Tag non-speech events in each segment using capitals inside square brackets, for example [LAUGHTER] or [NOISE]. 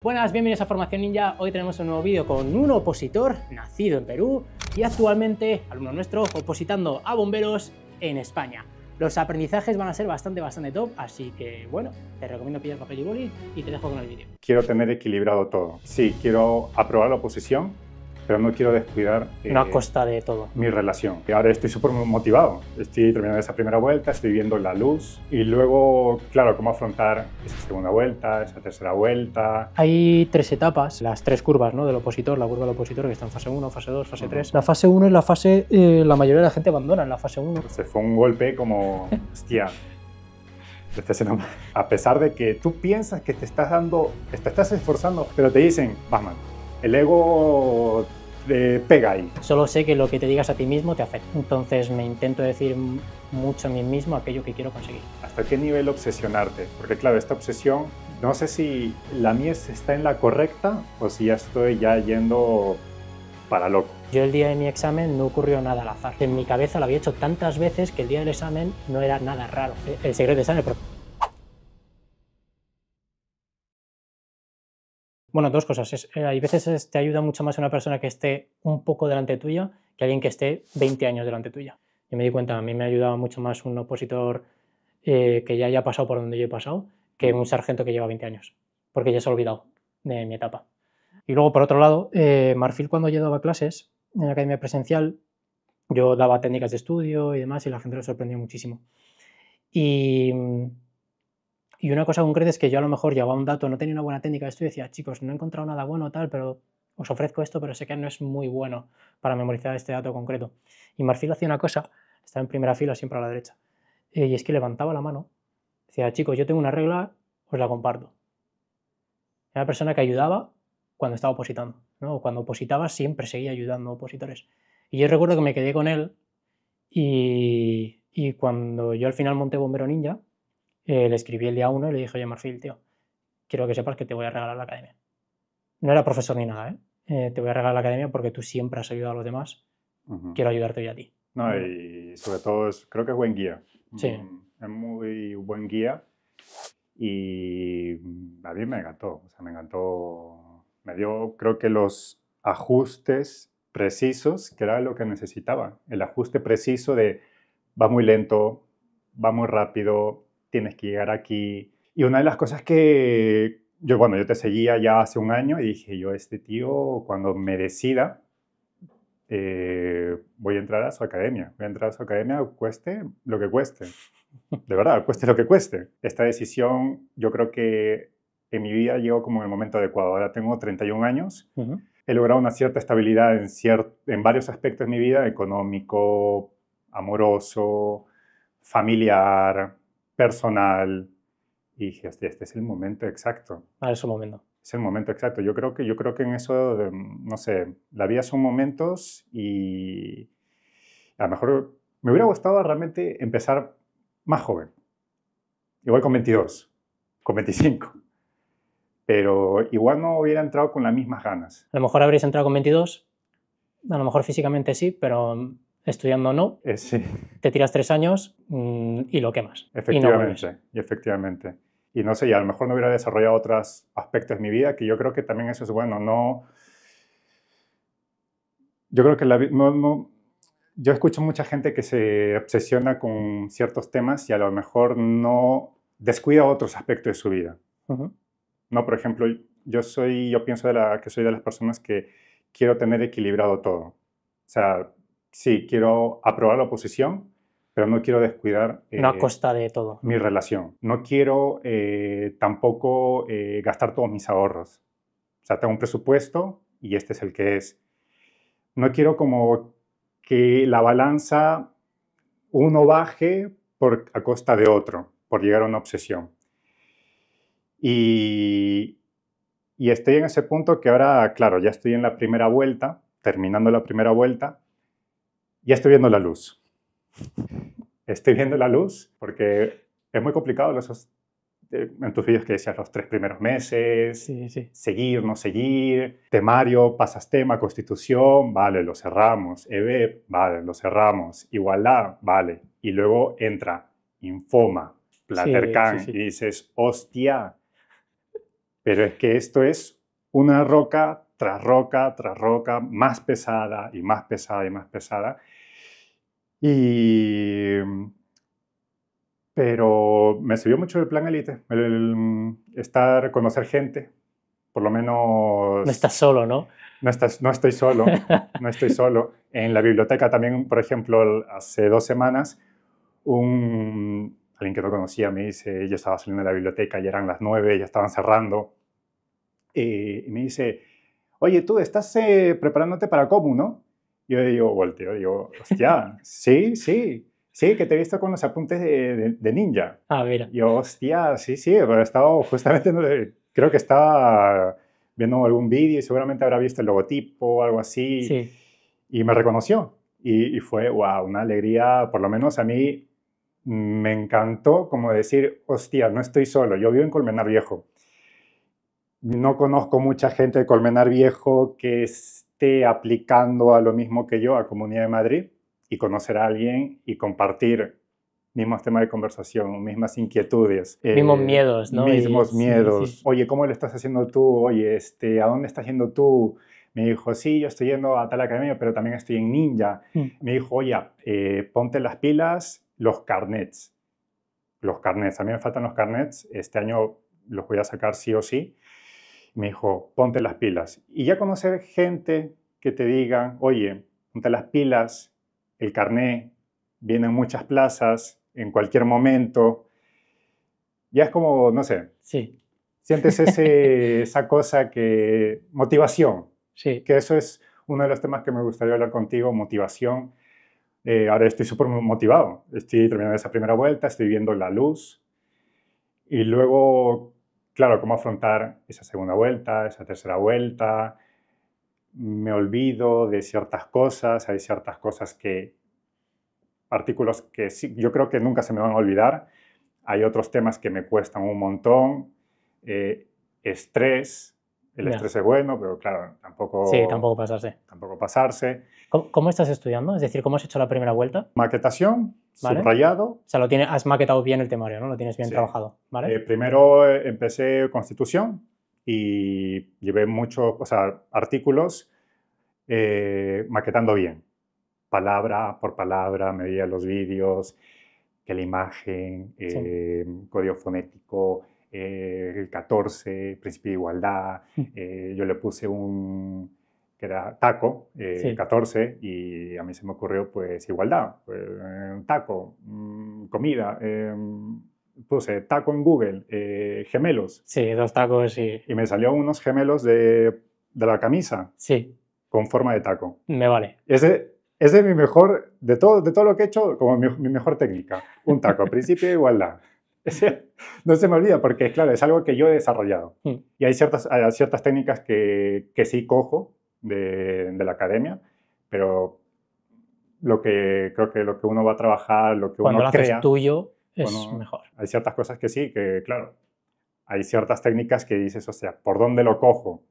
Buenas, bienvenidos a Formación Ninja. Hoy tenemos un nuevo vídeo con un opositor nacido en Perú y actualmente alumno nuestro opositando a bomberos en España. Los aprendizajes van a ser bastante, bastante top, así que bueno, te recomiendo pillar papel y boli y te dejo con el vídeo. Quiero tener equilibrado todo. Sí, quiero aprobar la oposición, pero no quiero descuidar. Eh, no a costa de todo. Mi relación. Ahora estoy súper motivado. Estoy terminando esa primera vuelta, estoy viendo la luz y luego, claro, cómo afrontar esa segunda vuelta, esa tercera vuelta. Hay tres etapas, las tres curvas ¿no? del opositor, la curva del opositor que está en fase 1, fase 2, fase 3. La fase 1 es la fase, eh, la mayoría de la gente abandona en la fase 1. Se fue un golpe como, hostia. Este a pesar de que tú piensas que te estás dando, te estás esforzando, pero te dicen, mal. el ego pega ahí. Solo sé que lo que te digas a ti mismo te afecta. Entonces me intento decir mucho a mí mismo aquello que quiero conseguir. ¿Hasta qué nivel obsesionarte? Porque claro, esta obsesión, no sé si la mía está en la correcta o si ya estoy ya yendo para loco. Yo el día de mi examen no ocurrió nada al azar. En mi cabeza lo había hecho tantas veces que el día del examen no era nada raro. El secreto está en el Bueno, dos cosas. Es, eh, hay veces te ayuda mucho más una persona que esté un poco delante tuya que alguien que esté 20 años delante tuya. Yo me di cuenta, a mí me ayudaba mucho más un opositor eh, que ya haya pasado por donde yo he pasado que un sargento que lleva 20 años, porque ya se ha olvidado de mi etapa. Y luego, por otro lado, eh, Marfil cuando yo daba clases en la academia presencial, yo daba técnicas de estudio y demás y la gente lo sorprendió muchísimo. Y mm, y una cosa concreta es que yo a lo mejor llevaba un dato, no tenía una buena técnica de estudio y decía, chicos, no he encontrado nada bueno tal, pero os ofrezco esto, pero sé que no es muy bueno para memorizar este dato concreto. Y Marfil hacía una cosa, estaba en primera fila, siempre a la derecha, eh, y es que levantaba la mano, decía, chicos, yo tengo una regla, os la comparto. Era la persona que ayudaba cuando estaba opositando, ¿no? Cuando opositaba siempre seguía ayudando a opositores. Y yo recuerdo que me quedé con él y, y cuando yo al final monté Bombero Ninja, eh, le escribí el día 1 y le dije, oye, Marfil, tío, quiero que sepas que te voy a regalar la academia. No era profesor ni nada, ¿eh? eh te voy a regalar la academia porque tú siempre has ayudado a los demás. Quiero ayudarte hoy a ti. No, y sobre todo, es, creo que es buen guía. Sí. Mm, es muy buen guía y a mí me encantó. O sea, me encantó. Me dio, creo que los ajustes precisos, que era lo que necesitaba. El ajuste preciso de va muy lento, va muy rápido, tienes que llegar aquí. Y una de las cosas que yo, bueno, yo te seguía ya hace un año y dije, yo, este tío, cuando me decida, eh, voy a entrar a su academia, voy a entrar a su academia, cueste lo que cueste. De verdad, cueste lo que cueste. Esta decisión yo creo que en mi vida llegó como en el momento adecuado. Ahora tengo 31 años. He logrado una cierta estabilidad en, en varios aspectos de mi vida, económico, amoroso, familiar, personal. Y dije, este, este, es el momento exacto. Ah, es un momento. Es el momento exacto. Yo creo que, yo creo que en eso, em, no sé, la vida son momentos y a lo mejor me hubiera gustado realmente empezar más joven. Igual con 22, con 25. Pero igual no hubiera entrado con las mismas ganas. A lo mejor habréis entrado con 22, a lo mejor físicamente sí, pero em, estudiando o no, eh, te tiras tres años mm, y lo quemas. Efectivamente, y efectivamente. Y no sé, y a lo mejor no hubiera desarrollado otros aspectos de mi vida, que yo creo que también eso es bueno, no... Yo creo que la, no, yo escucho mucha gente que se obsesiona con ciertos temas y a lo mejor no descuida otros aspectos de su vida. No, por ejemplo, yo soy, yo pienso de la, que soy de las personas que quiero tener equilibrado todo. O sea, sí, quiero aprobar la oposición, pero no quiero descuidar... a eh, costa de todo. Mi relación. No quiero eh, tampoco eh, gastar todos mis ahorros. O sea, tengo un presupuesto y este es el que es. No quiero como que la balanza uno baje por, a costa de otro, por llegar a una obsesión. y estoy en ese punto que ahora, claro, ya estoy en la primera vuelta, terminando la primera vuelta, ya estoy viendo la luz. Estoy viendo la luz porque es muy complicado los, eh, en tus vídeos que decías los tres primeros meses, seguir, no seguir, temario, pasas tema, constitución, vale, lo cerramos, ebe vale, lo cerramos, igualdad, vale, y luego entra infoma, platercan, y dices, hostia, pero es que esto es una roca tras roca, tras roca, más pesada y más pesada y más pesada. Y... Pero me sirvió mucho el plan Elite, el, estar, conocer gente, por lo menos... No estás solo, ¿no? No, estás, no estoy solo, [LAUGHS] no estoy solo. En la biblioteca también, por ejemplo, hace dos semanas, un, alguien que no conocía me dice, yo estaba saliendo de la biblioteca y eran las nueve, ya estaban cerrando, eh, y me dice, oye, tú estás eh, preparándote para cómo, ¿no? Y yo digo, volteo, digo, hostia, sí, sí, sí, que te he visto con los apuntes de, ninja. Ah, mira. yo, hostia, sí, sí, pero he estado justamente, creo que estaba viendo algún vídeo y seguramente habrá visto el logotipo o algo así. Sí. Y me reconoció. Y, y, fue, wow, una alegría, por lo menos a mí me encantó como decir, hostia, no estoy solo, yo vivo en Colmenar Viejo no conozco mucha gente de Colmenar Viejo que esté aplicando a lo mismo que yo a Comunidad de Madrid y conocer a alguien y compartir mismos temas de conversación, mismas inquietudes. Eh, mismos miedos, ¿no? Mismos miedos. Oye, ¿cómo lo estás haciendo tú? Oye, este, ¿a dónde estás yendo tú? Me dijo, sí, yo estoy yendo a tal academia, pero también estoy en Ninja. Mm. Me dijo, oye, eh, ponte las pilas, los carnets. Los carnets, a mí me faltan los carnets. Este año los voy a sacar sí o sí me dijo, ponte las pilas. Y ya conocer gente que te diga, oye, ponte las pilas, el carné, viene en muchas plazas, en cualquier momento. Ya es como, no sé. Sí. Sientes ese, [LAUGHS] esa cosa que. motivación. Sí. Que eso es uno de los temas que me gustaría hablar contigo, motivación. Eh, ahora estoy súper motivado. Estoy terminando esa primera vuelta, estoy viendo la luz. Y luego claro, cómo afrontar esa segunda vuelta, esa tercera vuelta, me olvido de ciertas cosas, hay ciertas cosas que, artículos que yo creo que nunca se me van a olvidar, hay otros temas que me cuestan un montón, eh, estrés, el estrés es bueno, pero claro, tampoco... Sí, tampoco pasarse. Tampoco pasarse. ¿Cómo, estás estudiando? Es decir, ¿cómo has hecho la primera vuelta? Maquetación, Subrayado. O sea, lo tienes, has maquetado bien el temario, ¿no? Lo tienes bien trabajado, ¿vale? Eh, primero eh, empecé Constitución y llevé muchos, o sea, artículos eh, maquetando bien. Palabra por palabra, me los vídeos, que la imagen, código fonético, el 14, principio de igualdad. Mm. yo le puse un que era taco, eh, 14, y a mí se me ocurrió pues igualdad, pues, eh, taco, mm, comida, em, puse taco en Google, eh, gemelos. Sí, dos tacos y... Y me salió unos gemelos de, la camisa. Sí. Con forma de taco. Me vale. Ese, es mi mejor, de todo, de todo lo que he hecho, como mi, mejor técnica. Un taco, principio de [LAUGHS] igualdad. no se me olvida porque, es claro, es algo que yo he desarrollado. Mm. Y hay ciertas, ciertas técnicas que, que sí cojo, de, la academia, pero lo que creo que lo que uno va a trabajar, lo que Cuando uno lo crea, haces tuyo es mejor. Hay ciertas cosas que sí, que claro, hay ciertas técnicas que dices, o sea, ¿por dónde lo cojo?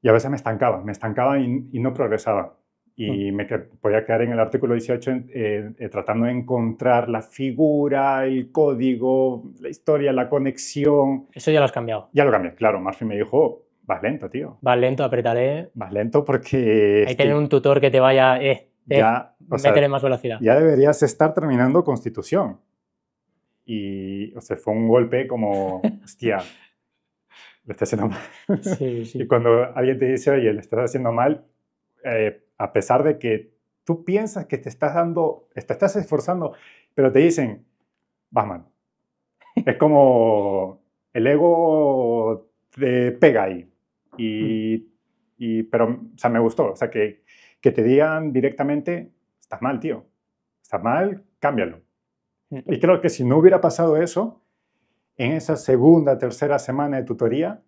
Y a veces me estancaba, me estancaba y, no progresaba. Y mm. me podía quedar en el artículo 18 eh, eh, tratando de encontrar la figura, el código, la historia, la conexión. Eso ya lo has cambiado. Ya lo cambié, claro. Murphy me dijo, Vas lento, tío. Vas lento, apretaré. Vas lento porque... Hay que tener un tutor que te vaya, eh, eh ya, más velocidad. Ya deberías estar terminando Constitución. Y, o sea, fue un golpe como, [LAUGHS] hostia, lo estás haciendo mal. Sí, [LAUGHS] sí. Y cuando alguien te dice, oye, lo estás haciendo mal, eh, a pesar de que tú piensas que te estás dando, te estás esforzando, pero te dicen, vas [LAUGHS] mal. Es como el ego te pega ahí. Y, pero, o sea, me gustó. O sea, que, que te digan directamente, estás mal, tío. Estás mal, cámbialo. Y creo que si no hubiera pasado eso, en esa segunda, tercera semana de tutoría,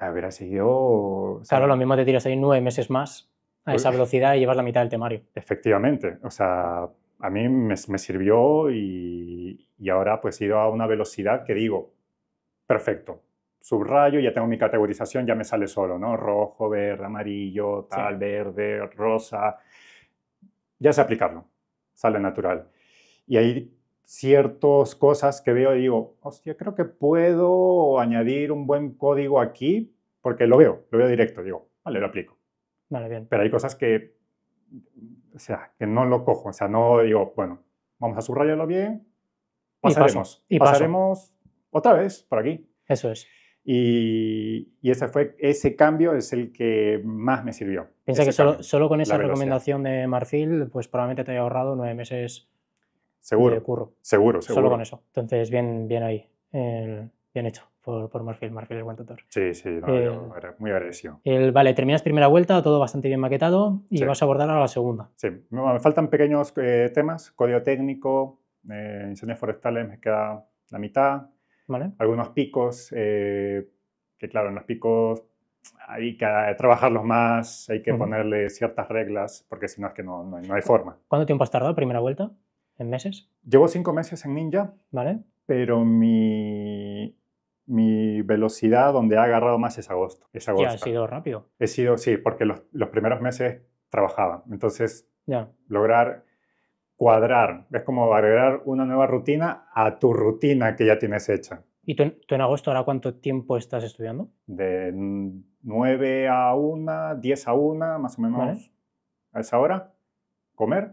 hubiera seguido... O sea, claro, lo mismo te tiras ahí nueve meses más a esa velocidad y llevas la mitad del temario. Efectivamente. O sea, a mí me, sirvió y, y, ahora pues he ido a una velocidad que digo, perfecto, subrayo, ya tengo mi categorización, ya me sale solo, ¿no? Rojo, verde, amarillo, tal, verde, rosa. Ya sé aplicarlo, sale natural. Y hay ciertas cosas que veo y digo, hostia, creo que puedo añadir un buen código aquí, porque lo veo, lo veo directo, digo, vale, lo aplico. Vale, bien. Pero hay cosas que, o sea, que no lo cojo, o sea, no digo, bueno, vamos a subrayarlo bien, pasaremos, y, pasaremos otra vez por aquí. Eso es. Y, ese, fue, ese cambio es el que más me sirvió. Piensa que solo, solo, con esa recomendación de Marfil, pues probablemente te haya ahorrado nueve meses seguro, de curro. Seguro, seguro. Solo con eso. Entonces, bien, bien ahí. bien hecho por, por Marfil. Marfil es buen Sí, sí, eh, muy agradecido. El, vale, terminas primera vuelta, todo bastante bien maquetado y vas a abordar a la segunda. Sí, me faltan pequeños eh, temas, código técnico, eh, incendios forestales me queda la mitad, algunos picos, eh, que claro, en los picos hay que trabajarlos más, hay que ponerle ciertas reglas, porque si no es que no, no, hay forma. ¿Cuánto tiempo has tardado, primera vuelta? ¿En meses? Llevo cinco meses en Ninja, ¿vale? Pero mi, mi velocidad donde ha agarrado más es agosto. Es agosto. Ya, ha sido rápido. He sido, sí, porque los, los primeros meses trabajaba. Entonces, ya. lograr cuadrar, es como agregar una nueva rutina a tu rutina que ya tienes hecha. ¿Y tú, en, agosto ahora cuánto tiempo estás estudiando? De 9 a 1, 10 a 1, más o menos a esa hora, comer,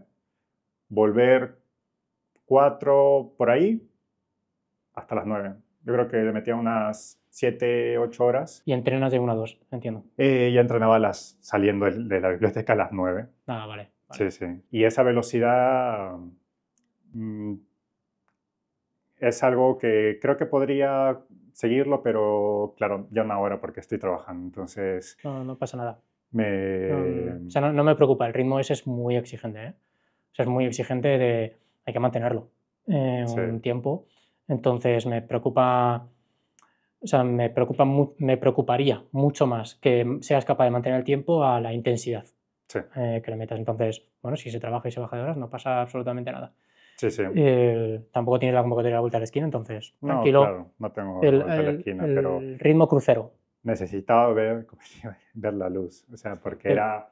volver 4 por ahí hasta las 9. Yo creo que le metía unas 7, 8 horas. Y entrenas de 1 a 2, entiendo. Eh, ya entrenaba las, saliendo de la biblioteca a las 9. Ah, vale. Sí, sí. Y esa velocidad mm, es algo que creo que podría seguirlo, pero claro, ya no ahora porque estoy trabajando, entonces... No, no pasa nada. No, o sea, no, me preocupa, el ritmo ese es muy exigente, ¿eh? O sea, es muy exigente de... hay que mantenerlo en eh, un tiempo, entonces me preocupa... O sea, me, preocupa, me preocuparía mucho más que seas capaz de mantener el tiempo a la intensidad. Eh, que le metas. Entonces, bueno, si se trabaja y se baja de horas, no pasa absolutamente nada. Sí, sí. Eh, tampoco tienes la convocatoria a vuelta a la esquina, entonces, no, tranquilo. Claro, no tengo el, vuelta esquina, ritmo crucero. Necesitaba ver, [LAUGHS] ver la luz, o sea, porque era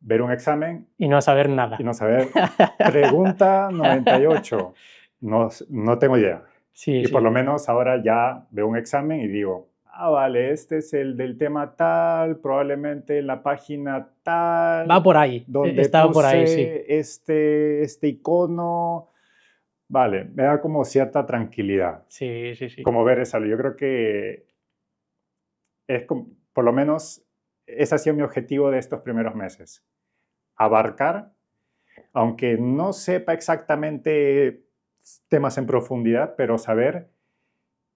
ver un examen. Y no saber nada. Y no saber. [LAUGHS] Pregunta 98. No, tengo idea. Sí, y por lo menos ahora ya veo un examen y digo, ah, vale, este es el del tema tal, probablemente la página tal. Va por ahí, donde estaba por ahí, sí. Este, este icono. Vale, me da como cierta tranquilidad. Sí, sí, sí. Como ver eso. Yo creo que es por lo menos ese ha sido mi objetivo de estos primeros meses. Abarcar, aunque no sepa exactamente temas en profundidad, pero saber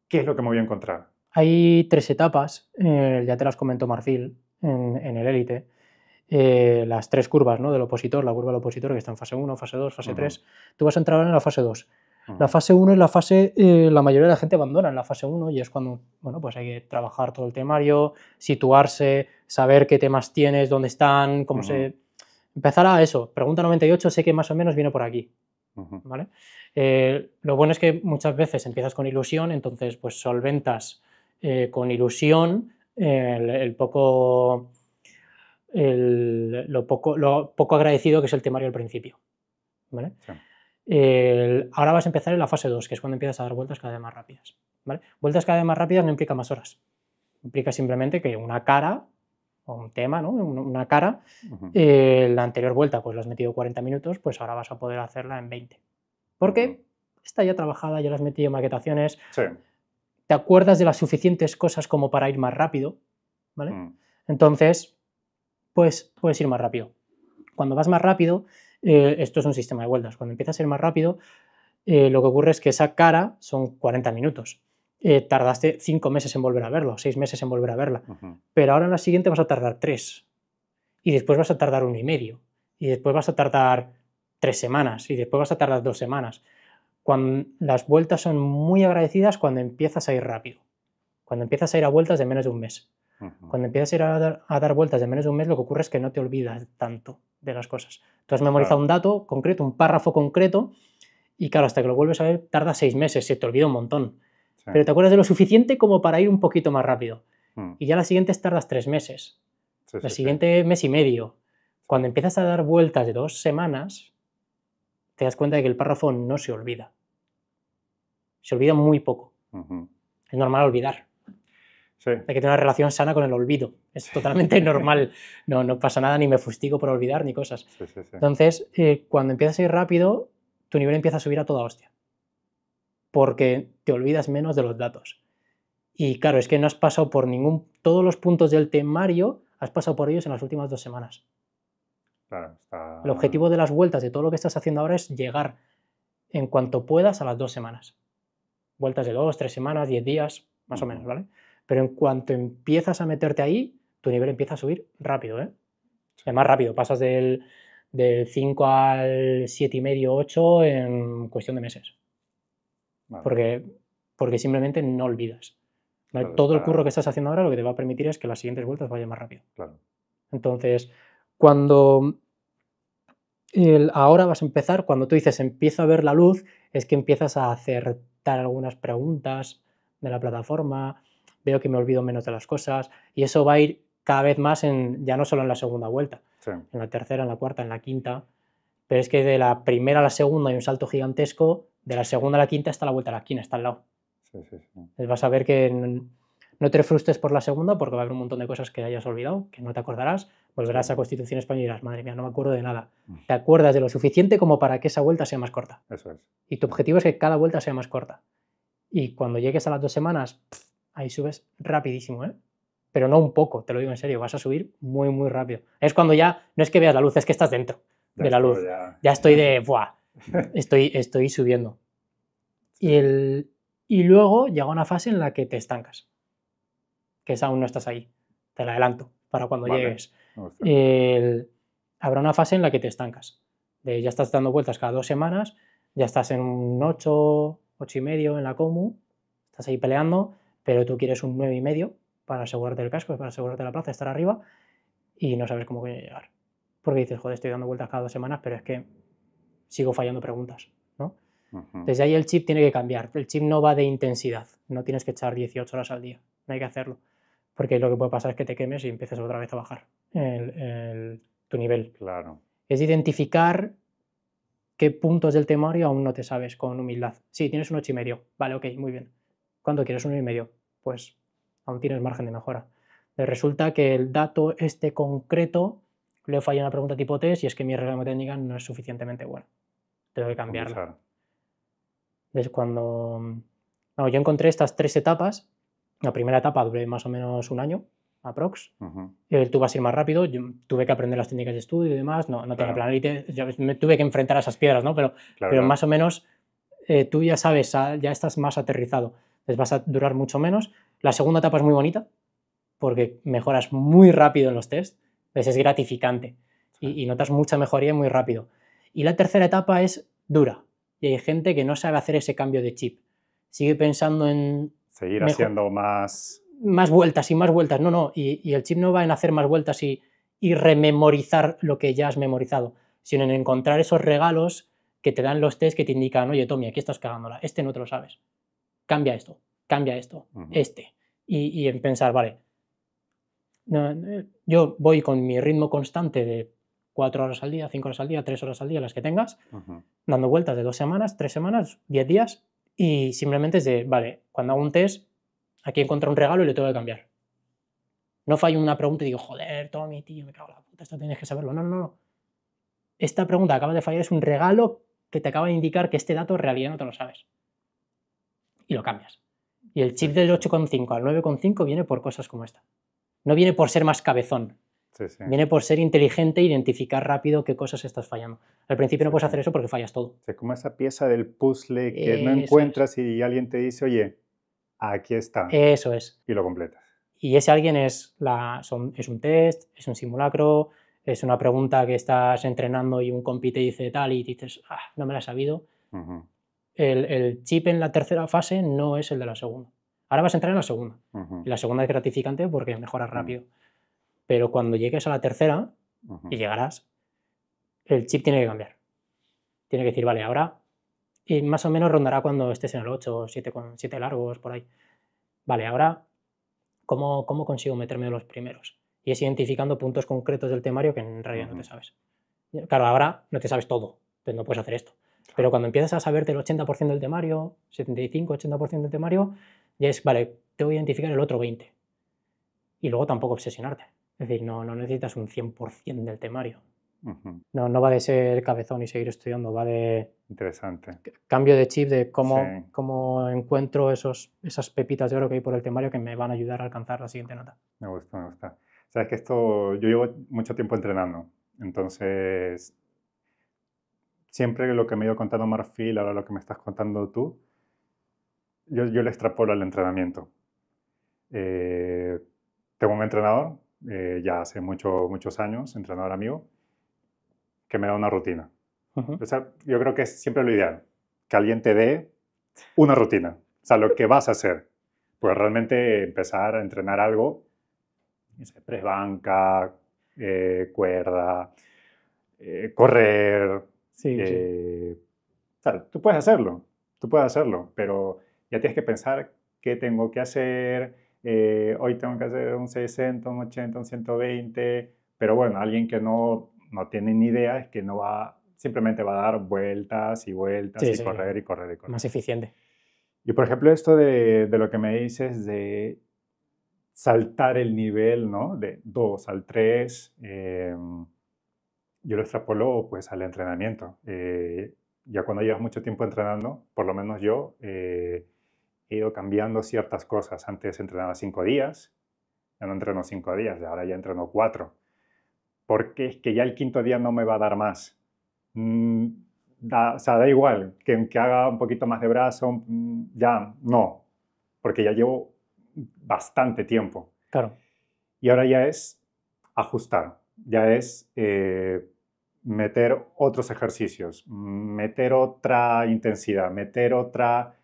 qué es lo que me voy a encontrar. Hay tres etapas, eh, ya te las comentó Marfil en, el élite, eh, las tres curvas ¿no? del opositor, la curva del opositor que está en fase 1, fase 2, fase 3, tú vas a entrar en la fase 2. La fase 1 es la fase, eh, la mayoría de la gente abandona en la fase 1 y es cuando, bueno, pues hay que trabajar todo el temario, situarse, saber qué temas tienes, dónde están, cómo se... Empezar a eso, pregunta 98, sé que más o menos viene por aquí, ¿vale? lo bueno es que muchas veces empiezas con ilusión, entonces pues solventas eh, con ilusión el, poco, lo, poco, lo poco agradecido que es el temario al principio. ahora vas a empezar en la fase 2, que es cuando empiezas a dar vueltas cada vez más rápidas. Vueltas cada vez más rápidas no implica más horas. Implica simplemente que una cara o un tema, ¿no? una cara, eh, la anterior vuelta pues la has metido 40 minutos, pues ahora vas a poder hacerla en 20. Porque está ya trabajada, ya la has metido en maquetaciones. Sí te acuerdas de las suficientes cosas como para ir más rápido, ¿vale? Mm. Entonces, pues puedes ir más rápido. Cuando vas más rápido, eh, esto es un sistema de vueltas, cuando empiezas a ir más rápido, eh, lo que ocurre es que esa cara son 40 minutos. Eh, tardaste 5 meses en volver a verlo, 6 meses en volver a verla, pero ahora en la siguiente vas a tardar 3, y después vas a tardar uno y medio, y después vas a tardar tres semanas, y después vas a tardar dos semanas. Cuando, las vueltas son muy agradecidas cuando empiezas a ir rápido, cuando empiezas a ir a vueltas de menos de un mes. Cuando empiezas a ir a dar, vueltas de menos de un mes, lo que ocurre es que no te olvidas tanto de las cosas. Tú has memorizado un dato concreto, un párrafo concreto, y claro, hasta que lo vuelves a ver, tarda seis meses, se te olvida un montón. Pero te acuerdas de lo suficiente como para ir un poquito más rápido. Mm. Y ya las siguientes tardas tres meses. la siguiente mes y medio. Cuando empiezas a dar vueltas de dos semanas, te das cuenta de que el párrafo no se olvida. Se olvida muy poco. Es normal olvidar. Hay que tener una relación sana con el olvido. Es totalmente [LAUGHS] normal. No, no pasa nada, ni me fustigo por olvidar ni cosas. Entonces, eh, cuando empiezas a ir rápido, tu nivel empieza a subir a toda hostia. Porque te olvidas menos de los datos. Y claro, es que no has pasado por ningún. Todos los puntos del temario has pasado por ellos en las últimas dos semanas. El objetivo de las vueltas, de todo lo que estás haciendo ahora, es llegar en cuanto puedas a las dos semanas. Vueltas de dos, tres semanas, diez días, más o menos, ¿vale? Pero en cuanto empiezas a meterte ahí, tu nivel empieza a subir rápido, ¿eh? Es más rápido, pasas del, 5 al 7,5, y medio, 8 en cuestión de meses. Porque, porque simplemente no olvidas. Todo el curro que estás haciendo ahora lo que te va a permitir es que las siguientes vueltas vayan más rápido. Claro. Entonces, cuando ahora vas a empezar, cuando tú dices empiezo a ver la luz, es que empiezas a acertar algunas preguntas de la plataforma, veo que me olvido menos de las cosas, y eso va a ir cada vez más, en, ya no solo en la segunda vuelta, en la tercera, en la cuarta, en la quinta, pero es que de la primera a la segunda hay un salto gigantesco, de la segunda a la quinta está la vuelta a la quinta, está al lado. vas a ver que no te frustres por la segunda porque va a haber un montón de cosas que hayas olvidado, que no te acordarás, volverás a Constitución Española y dirás, madre mía, no me acuerdo de nada. Mm. Te acuerdas de lo suficiente como para que esa vuelta sea más corta. Eso es. Y tu objetivo es que cada vuelta sea más corta. Y cuando llegues a las dos semanas, ahí subes rapidísimo, ¿eh? Pero no un poco, te lo digo en serio, vas a subir muy, muy rápido. Es cuando ya, no es que veas la luz, es que estás dentro de la luz. Ya, estoy de, [LAUGHS] ¡buah! Estoy, estoy subiendo. Y, el, y luego llega una fase en la que te estancas, que es aún no estás ahí. Te la adelanto para cuando llegues el, habrá una fase en la que te estancas. ya estás dando vueltas cada dos semanas, ya estás en un 8, 8 y medio en la Comu, estás ahí peleando, pero tú quieres un 9 y medio para asegurarte el casco, para asegurarte la plaza, estar arriba y no sabes cómo voy a llegar. Porque dices, joder, estoy dando vueltas cada dos semanas, pero es que sigo fallando preguntas, Desde ahí el chip tiene que cambiar. El chip no va de intensidad. No tienes que echar 18 horas al día. No hay que hacerlo porque lo que puede pasar es que te quemes y empieces otra vez a bajar tu nivel. Claro. Es identificar qué puntos del temario aún no te sabes con humildad. Sí, tienes un 8 y medio. Vale, ok, muy bien. ¿Cuánto quieres? Un 1 y medio. Pues aún tienes margen de mejora. resulta que el dato este concreto le falla una pregunta tipo test y es que mi regla técnica no es suficientemente buena. Tengo que cambiarla. Es cuando. No, yo encontré estas tres etapas la primera etapa duré más o menos un año, aprox. prox tú vas a ir más rápido, tuve que aprender las técnicas de estudio y demás, no, no claro. tenía plan, me tuve que enfrentar a esas piedras, ¿no? Pero, pero más o menos eh, tú ya sabes, ah, ya estás más aterrizado, entonces vas a durar mucho menos. La segunda etapa es muy bonita, porque mejoras muy rápido en los tests, es gratificante y, y notas mucha mejoría muy rápido. Y la tercera etapa es dura, y hay gente que no sabe hacer ese cambio de chip. Sigue pensando en Seguir haciendo más... Más vueltas y más vueltas, no, no, y, el chip no va en hacer más vueltas y, rememorizar lo que ya has memorizado, sino en encontrar esos regalos que te dan los test que te indican, oye Tommy, aquí estás cagándola, este no te lo sabes, cambia esto, cambia esto, este, y, en pensar, vale, yo voy con mi ritmo constante de cuatro horas al día, cinco horas al día, tres horas al día, las que tengas, dando vueltas de dos semanas, tres semanas, diez días, y simplemente es de, vale, cuando hago un test, aquí encuentro un regalo y lo tengo que cambiar. No fallo una pregunta y digo, joder, Tommy, tío, me cago en la puta, esto tienes que saberlo. No, no, no. Esta pregunta que acabas de fallar es un regalo que te acaba de indicar que este dato en realidad no te lo sabes. Y lo cambias. Y el chip del 8,5 al 9,5 viene por cosas como esta. No viene por ser más cabezón, Viene por ser inteligente e identificar rápido qué cosas estás fallando. Al principio no puedes hacer eso porque fallas todo. Es como esa pieza del puzzle que no encuentras y alguien te dice, oye, aquí está. Eso es. Y lo completas. Y ese alguien es, la, es un test, es un simulacro, es una pregunta que estás entrenando y un compite dice tal y dices, ah, no me la he sabido. el, el, chip en la tercera fase no es el de la segunda. Ahora vas a entrar en la segunda. Y la segunda es gratificante porque mejoras mm. rápido. Pero cuando llegues a la tercera, y llegarás, el chip tiene que cambiar. Tiene que decir, vale, ahora, y más o menos rondará cuando estés en el 8, 7, 7 largos, por ahí. Vale, ahora, ¿cómo, consigo meterme en los primeros? Y es identificando puntos concretos del temario que en realidad no te sabes. Claro, ahora no te sabes todo, pero pues no puedes hacer esto. Pero cuando empiezas a saberte el 80% del temario, 75, 80% del temario, ya es, vale, te voy a identificar el otro 20. Y luego tampoco obsesionarte. Es decir, no, necesitas un 100% del temario. no, no va de ser cabezón y seguir estudiando, va de... Interesante. Cambio de chip de cómo, encuentro esos, esas pepitas de oro que hay por el temario que me van a ayudar a alcanzar la siguiente nota. Me gusta, me gusta. Sabes que esto, yo llevo mucho tiempo entrenando, entonces siempre lo que me ido contando Marfil, ahora lo que me estás contando tú, yo, le extrapolo al entrenamiento. Eh, tengo un entrenador eh, ya hace muchos años, entrenador amigo, que me da una rutina. yo creo que es siempre lo ideal, que alguien te dé una rutina, o sea, lo que vas a hacer. Pues realmente empezar a entrenar algo, presbanca, eh, cuerda, eh, correr. Sí, sí. tú puedes hacerlo, tú puedes hacerlo, pero ya tienes que pensar qué tengo que hacer, eh, hoy tengo que hacer un 60, un 80, un 120, pero bueno, alguien que no, no tiene ni idea es que no va, simplemente va a dar vueltas y vueltas y correr y correr y correr. Más eficiente. Y por ejemplo, esto de, de lo que me dices de saltar el nivel, ¿no? De 2 al 3, eh, yo lo extrapolo pues al entrenamiento. Eh, ya cuando llevas mucho tiempo entrenando, por lo menos yo, he ido cambiando ciertas cosas. Antes entrenaba cinco días, ya no entreno cinco días, ahora ya entreno cuatro. Porque es que ya el quinto día no me va a dar más. Mm, o sea, da igual, que, haga un poquito más de brazo, mm, ya no, porque ya llevo bastante tiempo. Claro. Y ahora ya es ajustar, ya es eh, meter otros ejercicios, meter otra intensidad, meter otra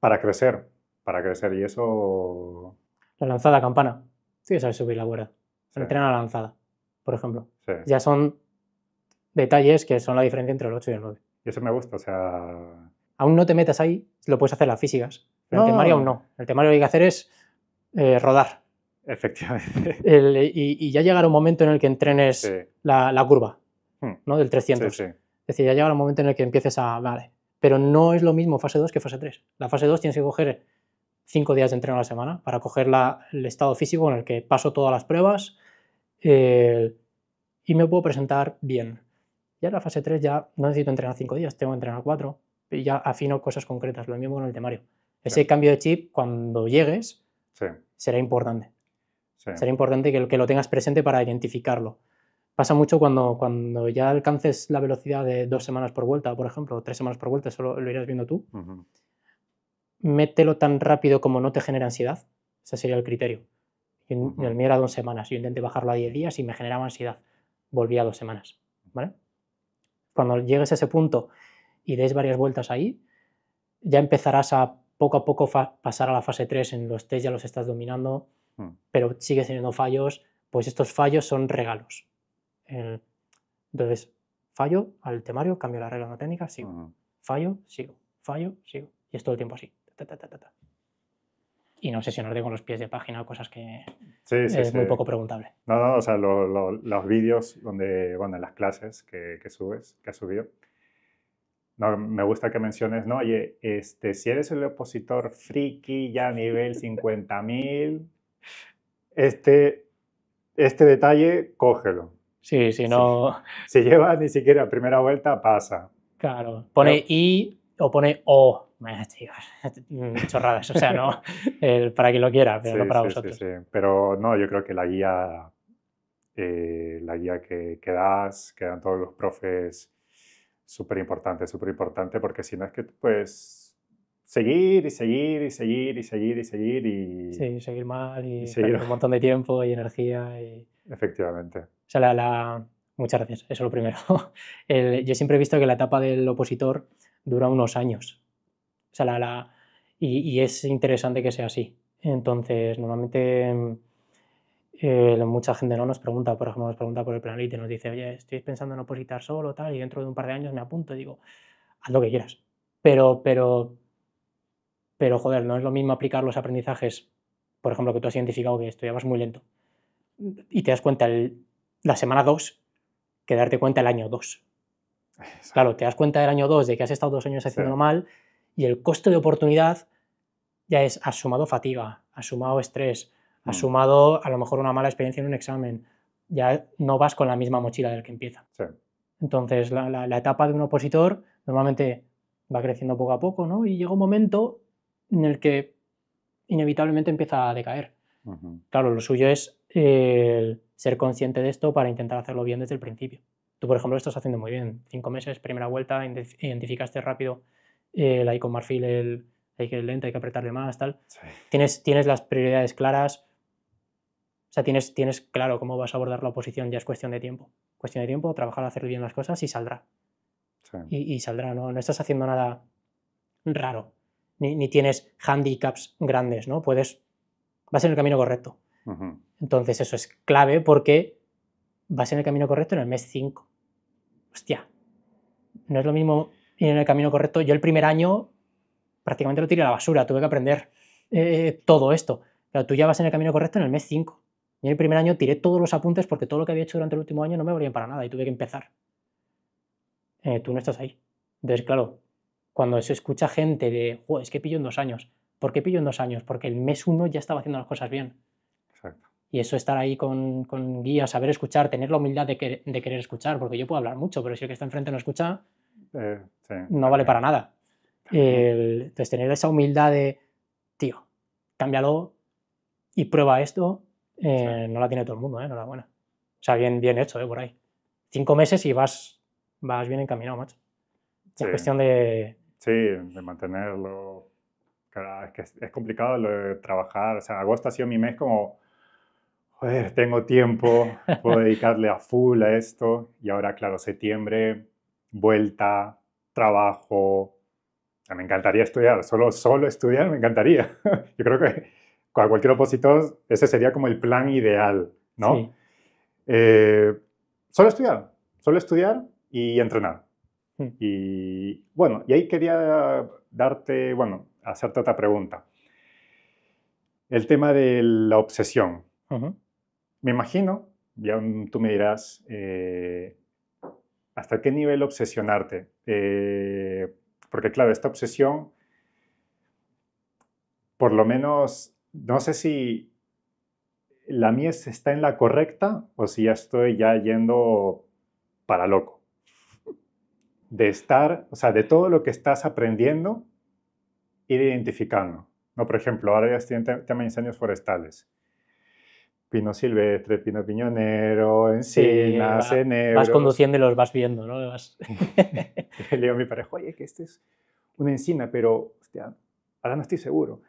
para crecer, para crecer. Y eso. La lanzada campana. Sí, que sabes subir la cuerda. Se Entrena la lanzada, por ejemplo. Ya son detalles que son la diferencia entre el 8 y el 9. Y eso me gusta, o sea. Aún no te metas ahí, lo puedes hacer las físicas. Pero el temario aún no. El temario que hay que hacer es eh, rodar. Efectivamente. [LAUGHS] y, ya llegará un momento en el que entrenes la, curva hmm. ¿no? del 300. Es decir, ya llegará un momento en el que empieces a. Vale, pero no es lo mismo fase 2 que fase 3. La fase 2 tienes que coger 5 días de entreno a la semana para coger el estado físico en el que paso todas las pruebas eh, y me puedo presentar bien. Ya en la fase 3 ya no necesito entrenar 5 días, tengo que entrenar 4 y ya afino cosas concretas, lo mismo con el temario. Ese cambio de chip, cuando llegues, será importante. Será importante que lo tengas presente para identificarlo. Pasa mucho cuando, cuando ya alcances la velocidad de dos semanas por vuelta, por ejemplo, o tres semanas por vuelta, solo lo, irás viendo tú. Mételo tan rápido como no te genera ansiedad. Ese sería el criterio. El mío era dos semanas. Yo intenté bajarlo a diez días y me generaba ansiedad. Volví a dos semanas. Cuando llegues a ese punto y des varias vueltas ahí, ya empezarás a poco a poco pasar a la fase 3. En los test ya los estás dominando, hmm. pero sigues teniendo fallos. Pues estos fallos son regalos. Eh, entonces, fallo al temario, cambio la regla la técnica, sigo. Fallo, sigo. Fallo, sigo. Y es todo el tiempo así. y no sé si no obsesionarte con los pies de página, o cosas que es muy poco preguntable. No, no, o sea, los vídeos donde, bueno, en las clases que, subes, que has subido, me gusta que menciones, no, oye, este, si eres el opositor friki ya a nivel 50.000, [LAUGHS] este, este detalle, cógelo. Sí, [LAUGHS] si no... lleva ni siquiera primera vuelta, pasa. Claro, pone I o pone O. [LAUGHS] Chorradas, o sea, no [LAUGHS] para quien lo quiera, pero no para vosotros. Sí, pero no, yo creo que la guía, eh, la guía que, das, que dan todos los profes, súper importante, súper importante, porque si no es que pues seguir y seguir y seguir y seguir y seguir y. Sí, seguir mal y, un montón de tiempo y energía. Y... Efectivamente. O la, Muchas gracias, eso es lo primero. [LAUGHS] yo siempre he visto que la etapa del opositor dura unos años. O sea, la, Y, es interesante que sea así. Entonces, normalmente eh, mucha gente no nos pregunta, por ejemplo, nos pregunta por el plan y nos dice, oye, estoy pensando en opositar solo, tal, y dentro de un par de años me apunto digo, haz lo que quieras. Pero, pero, pero, joder, no es lo mismo aplicar los aprendizajes, por ejemplo, que tú has identificado que estudiabas muy lento y te das cuenta el la semana 2 que darte cuenta el año 2. Claro, te das cuenta del año 2 de que has estado dos años haciendo mal y el coste de oportunidad ya es has sumado fatiga, has sumado estrés, has mm. sumado a lo mejor una mala experiencia en un examen. Ya no vas con la misma mochila del que empieza. Entonces, la, etapa de un opositor normalmente va creciendo poco a poco, ¿no? Y llega un momento en el que inevitablemente empieza a decaer. Claro, lo suyo es el ser consciente de esto para intentar hacerlo bien desde el principio. Tú, por ejemplo, estás haciendo muy bien. Cinco meses, primera vuelta, identificaste rápido el icon marfil, el, hay que lento, hay que apretarle más, tal. Tienes, tienes las prioridades claras. O sea, tienes, tienes claro cómo vas a abordar la oposición, ya es cuestión de tiempo. Cuestión de tiempo, trabajar, hacer bien las cosas y saldrá. Y, saldrá, ¿no? No estás haciendo nada raro. Ni, tienes handicaps grandes, ¿no? Puedes. Vas en el camino correcto. Entonces eso es clave porque vas en el camino correcto en el mes 5. Hostia, no es lo mismo ir en el camino correcto. Yo el primer año prácticamente lo tiré a la basura, tuve que aprender eh, todo esto. Pero tú ya vas en el camino correcto en el mes 5. en el primer año tiré todos los apuntes porque todo lo que había hecho durante el último año no me valía para nada y tuve que empezar. Eh, tú no estás ahí. Entonces, claro, cuando se escucha gente de, es que pillo en dos años. ¿Por qué pillo en dos años? Porque el mes uno ya estaba haciendo las cosas bien. Exacto. Y eso estar ahí con, con guía, saber escuchar, tener la humildad de, querer escuchar, porque yo puedo hablar mucho, pero si el que está enfrente no escucha, eh, no vale para nada. entonces, pues tener esa humildad de, tío, cámbialo y prueba esto, eh, no la tiene todo el mundo, ¿eh? enhorabuena. O sea, bien, bien hecho, ¿eh? por ahí. Cinco meses y vas, vas bien encaminado, macho. Es cuestión de... Sí, de mantenerlo. es que es complicado lo de trabajar. O sea, agosto ha sido mi mes como joder, tengo tiempo, puedo dedicarle a full a esto. Y ahora, claro, septiembre, vuelta, trabajo. Me encantaría estudiar, solo, solo estudiar me encantaría. [LAUGHS] Yo creo que para cualquier opositor ese sería como el plan ideal, ¿no? Eh, solo estudiar, solo estudiar y entrenar. Hmm. Y bueno, y ahí quería darte, bueno, hacerte otra pregunta. El tema de la obsesión. Ajá. Me imagino, ya tú me dirás, eh, ¿hasta qué nivel obsesionarte? Eh, porque claro, esta obsesión, por lo menos, no sé si la mía está en la correcta o si ya estoy ya yendo para loco. De estar, o sea, de todo lo que estás aprendiendo, ir identificando. ¿no? Por ejemplo, ahora ya estoy en tema de incendios forestales pino silvestre, pino piñonero, encinas, enebros. Vas conduciendo y los vas viendo, ¿no? [LAUGHS] Le a mi pareja, oye, que este es una encina, pero hostia, ahora no estoy seguro.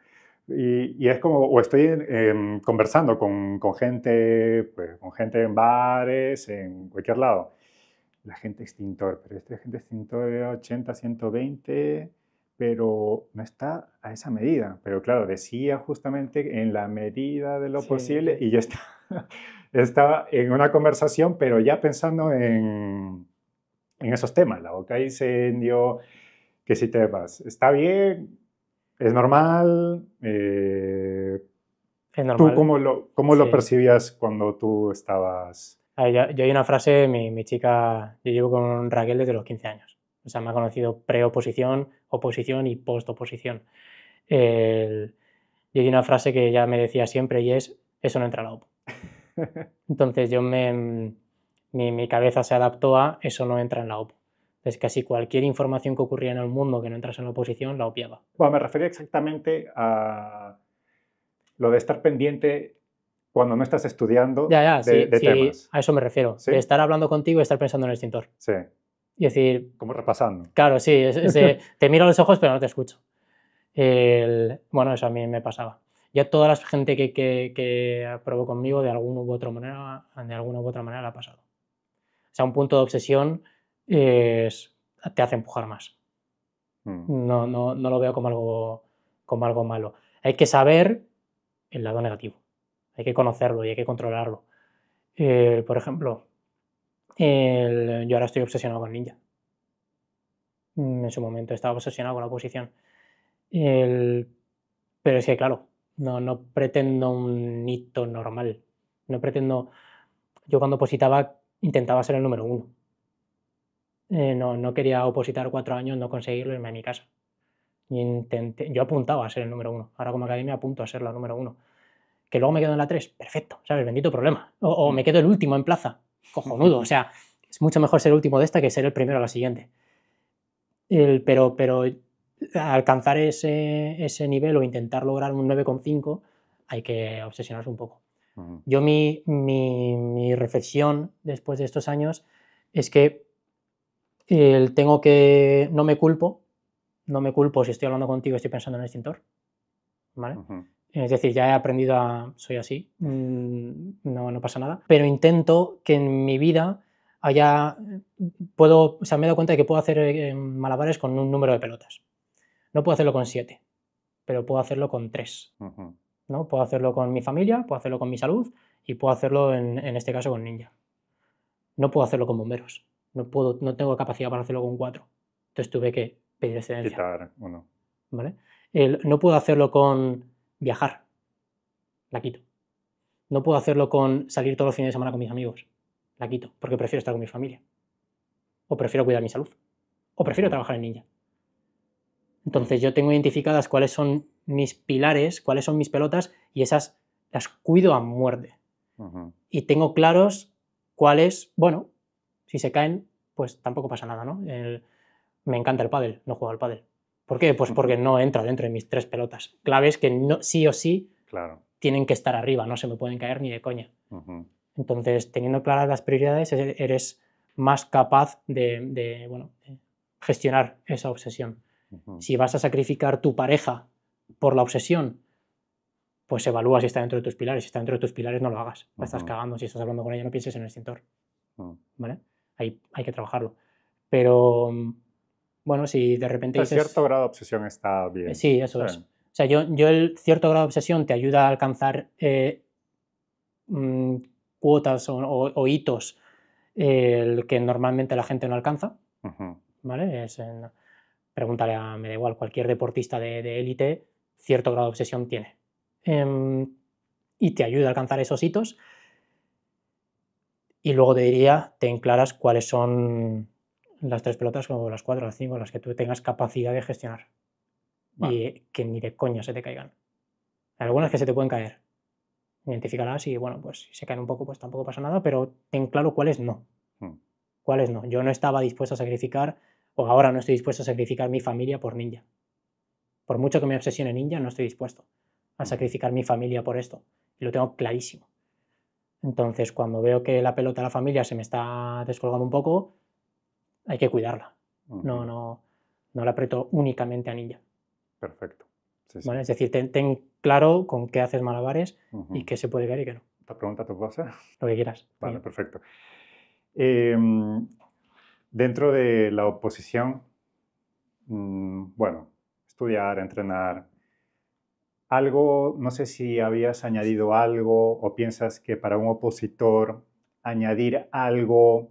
Y, es como, o estoy em, conversando con, con gente, pues, con gente en bares, en cualquier lado. La gente extintor, pero esta gente extintor de 80, 120, pero no está a esa medida. Pero claro, decía justamente en la medida de lo posible y yo [LAUGHS] estaba, en una conversación, pero ya pensando en, en esos temas, la boca se incendio, que si te vas, está bien, es normal. Eh, es normal. ¿Tú cómo lo, percibías cuando tú estabas...? Ah, yo, hay una frase, mi, mi chica, yo llevo con Raquel desde los 15 años. O sea, me ha conocido pre-oposición, oposición y post-oposición. y hay una frase que ya me decía siempre y es, eso no entra en la op. [LAUGHS] Entonces yo mi, cabeza se adaptó a, eso no entra en la op. Es casi cualquier información que ocurría en el mundo que no entras en la oposición la opiaba. Bueno, me refería exactamente a lo de estar pendiente cuando no estás estudiando ya, ya, de, sí, A eso me refiero. De estar hablando contigo y estar pensando en el extintor. Sí. Y decir... Como repasando. Claro, sí, [LAUGHS] te miro a los ojos pero no te escucho. bueno, eso a mí me pasaba. Ya toda la gente que, que, que aprobó conmigo de alguna u otra manera, de alguna u otra manera la ha pasado. O sea, un punto de obsesión es, te hace empujar más. Mm. No, no, no lo veo como algo, como algo malo. Hay que saber el lado negativo. Hay que conocerlo y hay que controlarlo. Eh, por ejemplo, yo ahora estoy obsesionado con Ninja. Mm, en su momento estaba obsesionado con la oposición. pero es que, claro, no, no pretendo un hito normal. No pretendo. Yo cuando opositaba intentaba ser el número uno. Eh, no, no, quería opositar cuatro años, no conseguirlo, en mi casa. yo apuntaba a ser el número uno. Ahora como academia apunto a ser la número uno. Que luego me quedo en la tres, perfecto, ¿sabes? Bendito problema. o me quedo el último en plaza, cojonudo. O sea, es mucho mejor ser el último de esta que ser el primero a la siguiente. pero, pero alcanzar ese, nivel o intentar lograr un 9,5 hay que obsesionarse un poco. Yo mi, reflexión después de estos años es que el, tengo que, no me culpo, no me culpo si estoy hablando contigo estoy pensando en el extintor, ¿vale? Es decir, ya he aprendido a... soy así, mm, no, no pasa nada. Pero intento que en mi vida haya... puedo, o sea, me he dado cuenta de que puedo hacer eh, malabares con un número de pelotas. No puedo hacerlo con siete, pero puedo hacerlo con tres. ¿no? Puedo hacerlo con mi familia, puedo hacerlo con mi salud y puedo hacerlo en, este caso con ninja. No puedo hacerlo con bomberos. No, puedo, no tengo capacidad para hacerlo con cuatro. Entonces tuve que pedir excedencia. no puedo hacerlo con viajar. La quito. No puedo hacerlo con salir todos los fines de semana con mis amigos. La quito, porque prefiero estar con mi familia. O prefiero cuidar mi salud. O prefiero trabajar en ninja. Entonces yo tengo identificadas cuáles son mis pilares, cuáles son mis pelotas y esas las cuido a muerte. Y tengo claros cuáles, bueno, si se caen, pues tampoco pasa nada, ¿no? me encanta el pádel, no juego al pádel. ¿Por qué? Pues porque no entra dentro de mis tres pelotas. es que no, sí o sí claro. tienen que estar arriba, no se me pueden caer ni de coña. Entonces, teniendo claras las prioridades, e-, eres más capaz de, bueno, gestionar esa obsesión. Si vas a sacrificar tu pareja por la obsesión, pues evalúa si está dentro de tus pilares. Si está dentro de tus pilares, no lo hagas. estás cagando. Si estás hablando con ella, no pienses en el extintor. Mm. Ahí hay que trabajarlo. Pero mm, bueno, si de repente... Dices, cierto grado de obsesión está bien. Sí, eso es. O sea, yo, yo, el cierto grado de obsesión te ayuda a alcanzar eh, mm, cuotas o, hitos eh, que normalmente la gente no alcanza. ¿Vale? Es, pregúntale a, me da igual, cualquier deportista de élite, cierto grado de obsesión tiene. Em, y te ayuda a alcanzar esos hitos. Y luego te diría, te enclaras cuáles son las tres pelotas como las cuatro, las cinco, las que tú tengas capacidad de gestionar. Y que ni de coña se te caigan. Algunas que se te pueden caer. Identificarás y bueno, pues si se caen un poco, pues tampoco pasa nada, pero ten claro cuáles no. Hmm. Cuáles no. Yo no estaba dispuesto a sacrificar, o ahora no estoy dispuesto a sacrificar mi familia por ninja. Por mucho que me obsesione ninja, no estoy dispuesto a hmm. sacrificar mi familia por esto. Y lo tengo clarísimo. Entonces, cuando veo que la pelota de la familia se me está descolgando un poco, hay que cuidarla. No, no, no la aprieto únicamente a niña. Perfecto. Es decir, ten, claro con qué haces malabares y qué se puede quedar y qué no. ¿La pregunta te cosas Lo que quieras. Vale, perfecto. Em, dentro de la oposición, mm, bueno, estudiar, entrenar, algo, no sé si habías añadido algo o piensas que para un opositor añadir algo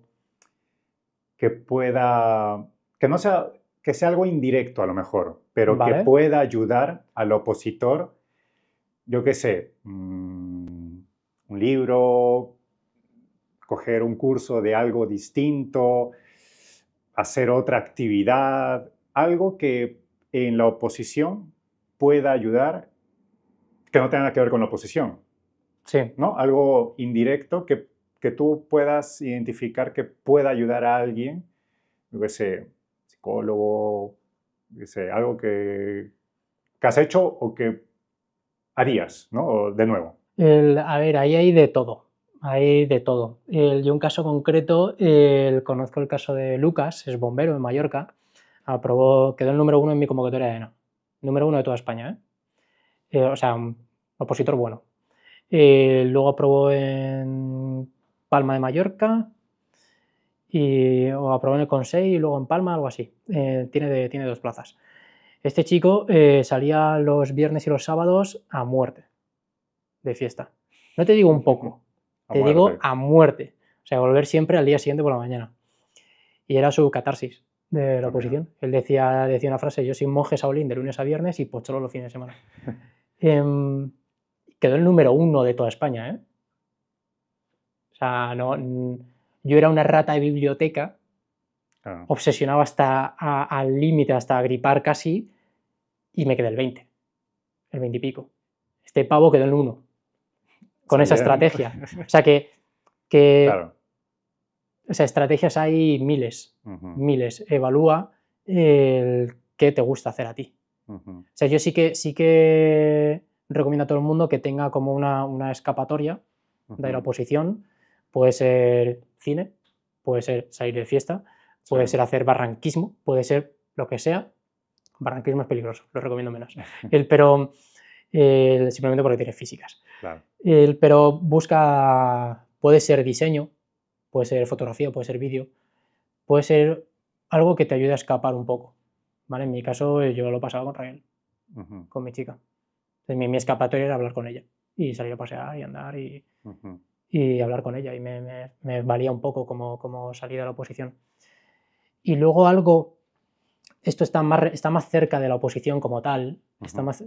que pueda, que no sea, que sea algo indirecto a lo mejor, pero que pueda ayudar al opositor, yo qué sé, mm, un libro, coger un curso de algo distinto, hacer otra actividad, algo que en la oposición pueda ayudar, que no tenga que ver con la oposición. Sí. ¿No? Algo indirecto que que tú puedas identificar que pueda ayudar a alguien, ese psicólogo, algo que, has hecho o que harías, ¿no? de nuevo. a ver, ahí hay de todo hay de todo. Yo un caso concreto, conozco el caso de Lucas, es bombero en Mallorca, aprobó, quedó el número uno en mi convocatoria de no número uno de toda España, ¿eh? eh o sea, un opositor bueno. Eh, luego aprobó en Palma de Mallorca, y, o aprobó en el Consejo y luego en Palma, algo así. Eh, tiene, tiene dos plazas. Este chico eh, salía los viernes y los sábados a muerte de fiesta. No te digo un poco, te digo a muerte. O sea, volver siempre al día siguiente por la mañana. Y era su catarsis de la oposición. Él decía, decía una frase, yo soy monje saolín de lunes a viernes y pocholo los fines de semana. [LAUGHS] Em, quedó el número uno de toda España, ¿eh? O sea, no, yo era una rata de biblioteca, ah. obsesionaba hasta al límite, hasta gripar casi, y me quedé el 20, el 20 y pico. Este pavo quedó el 1 con esa estrategia. [LAUGHS] O sea que, que o sea, estrategias hay miles, miles. Evalúa el qué te gusta hacer a ti. O sea, yo sí que, sí que recomiendo a todo el mundo que tenga como una, escapatoria de la oposición puede ser cine, puede ser salir de fiesta, puede ser hacer barranquismo, puede ser lo que sea. Barranquismo es peligroso, lo recomiendo menos. [LAUGHS] El, pero simplemente porque tiene físicas. El, pero busca, puede ser diseño, puede ser fotografía, puede ser vídeo, puede ser algo que te ayude a escapar un poco. ¿vale? En mi caso eh, yo lo pasaba con Raquel, con mi chica. Entonces, mi, escapatoria era hablar con ella y salir a pasear y andar y, y hablar con ella y me, valía un poco como, como salida de la oposición. Y luego algo, esto está más, está más cerca de la oposición como tal, está más,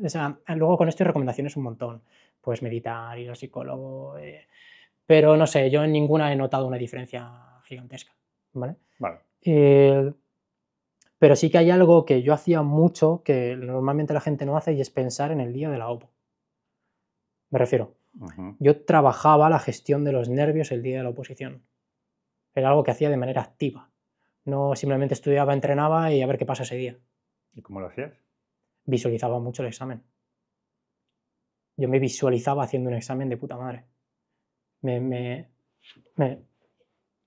luego con esto hay recomendaciones un montón, pues meditar, ir al psicólogo, eh, pero no sé, yo en ninguna he notado una diferencia gigantesca, ¿vale? Eh, pero sí que hay algo que yo hacía mucho que normalmente la gente no hace y es pensar en el día de la OPO. Me refiero, yo trabajaba la gestión de los nervios el día de la oposición. Era algo que hacía de manera activa. No simplemente estudiaba, entrenaba y a ver qué pasa ese día. ¿Y cómo lo hacías? Visualizaba mucho el examen. Yo me visualizaba haciendo un examen de puta madre. Me, me,